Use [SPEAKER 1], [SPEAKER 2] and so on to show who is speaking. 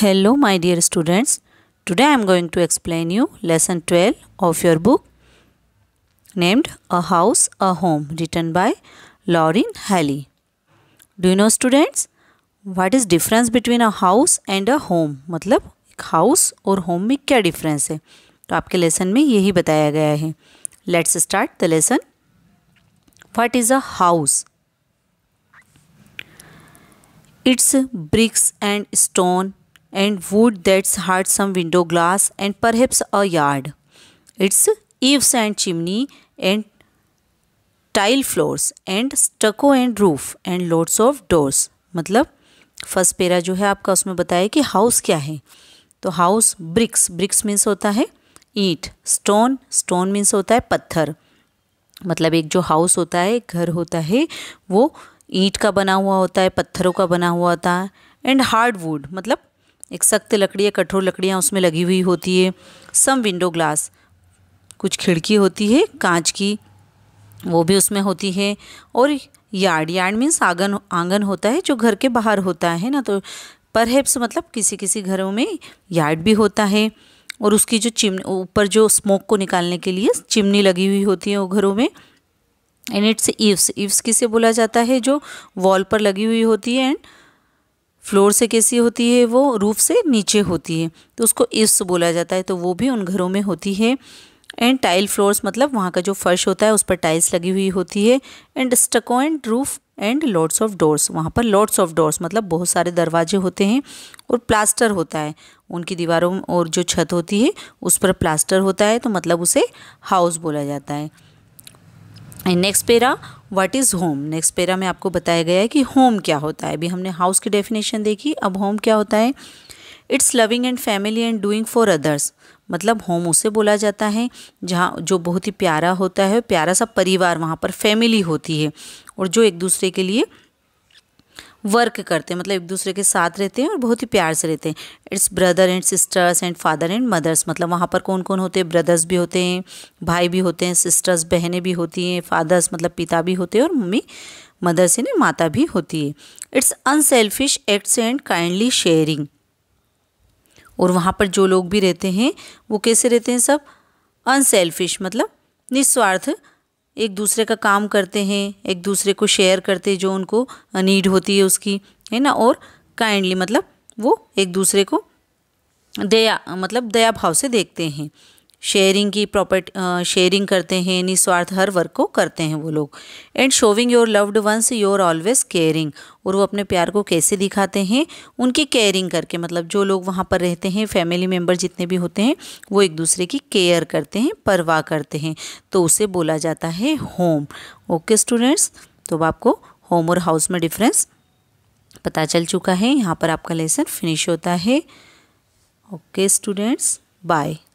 [SPEAKER 1] Hello my dear students. Today I am going to explain you lesson 12 of your book named A House, A Home written by Lauren Halley. Do you know students what is difference between a house and a home? मतलब एक house और home में क्या difference है तो आपके lesson में यही बताया गया है Let's start the lesson. What is a house? It's bricks and stone and wood that's had some window glass and perhaps a yard. Its eaves and chimney and tile floors and stucco and roof and lots of doors. matlab first para jo hai aapka usme बताया ki house kya hai to house bricks bricks means hota hai ईट stone stone means होता है पत्थर मतलब एक जो house होता है घर होता है वो ईंट का बना हुआ होता है पत्थरों का बना हुआ होता है एंड हार्ड वुड मतलब एक सख्त लकड़ी या कठोर लकड़ियाँ उसमें लगी हुई होती है सम विंडो ग्लास कुछ खिड़की होती है कांच की वो भी उसमें होती है और यार्ड यार्ड मीन्स आंगन आंगन होता है जो घर के बाहर होता है ना तो परहेप्स मतलब किसी किसी घरों में यार्ड भी होता है और उसकी जो चिमनी ऊपर जो स्मोक को निकालने के लिए चिमनी लगी हुई होती है वो घरों में एंड इट्स ईव्स ईव्स किसे बोला जाता है जो वॉल पर लगी हुई होती है एंड फ्लोर से कैसी होती है वो रूफ़ से नीचे होती है तो उसको इस बोला जाता है तो वो भी उन घरों में होती है एंड टाइल फ्लोर्स मतलब वहाँ का जो फर्श होता है उस पर टाइल्स लगी हुई होती है and stucco and roof and lords of doors वहाँ पर लॉर्ड्स ऑफ डोर्स मतलब बहुत सारे दरवाजे होते हैं और प्लास्टर होता है उनकी दीवारों और जो छत होती है उस पर प्लास्टर होता है तो मतलब उसे हाउस बोला जाता है नेक्स्ट पेरा व्हाट इज़ होम नेक्स्ट पेरा में आपको बताया गया है कि होम क्या होता है अभी हमने हाउस की डेफिनेशन देखी अब होम क्या होता है it's loving and family and doing for others मतलब होम उसे बोला जाता है जहाँ जो बहुत ही प्यारा होता है प्यारा सा परिवार वहाँ पर फैमिली होती है और जो एक दूसरे के लिए वर्क करते हैं मतलब एक दूसरे के साथ रहते हैं और बहुत ही प्यार से रहते हैं it's brother and sisters and father and mothers मतलब वहाँ पर कौन कौन होते हैं ब्रदर्स भी होते हैं भाई भी होते हैं सिस्टर्स बहनें भी होती हैं फादर्स मतलब पिता भी होते हैं और मम्मी मदर्स यानी माता भी होती है it's unselfish acts and kindly sharing और वहाँ पर जो लोग भी रहते हैं वो कैसे रहते हैं सब अनसेल्फिश मतलब निस्वार्थ एक दूसरे का काम करते हैं एक दूसरे को शेयर करते जो उनको नीड होती है उसकी है ना और काइंडली मतलब वो एक दूसरे को दया मतलब दया भाव से देखते हैं शेयरिंग की प्रॉपर्टी शेयरिंग uh, करते हैं निस्वार्थ हर वर्क को करते हैं वो लोग and showing your loved ones your always caring और वो अपने प्यार को कैसे दिखाते हैं उनकी केयरिंग करके मतलब जो लोग वहाँ पर रहते हैं फैमिली मेम्बर जितने भी होते हैं वो एक दूसरे की केयर करते हैं परवाह करते हैं तो उसे बोला जाता है होम ओके स्टूडेंट्स तो अब आपको होम और हाउस में डिफरेंस पता चल चुका है यहाँ पर आपका लेसन फिनिश होता है ओके स्टूडेंट्स बाय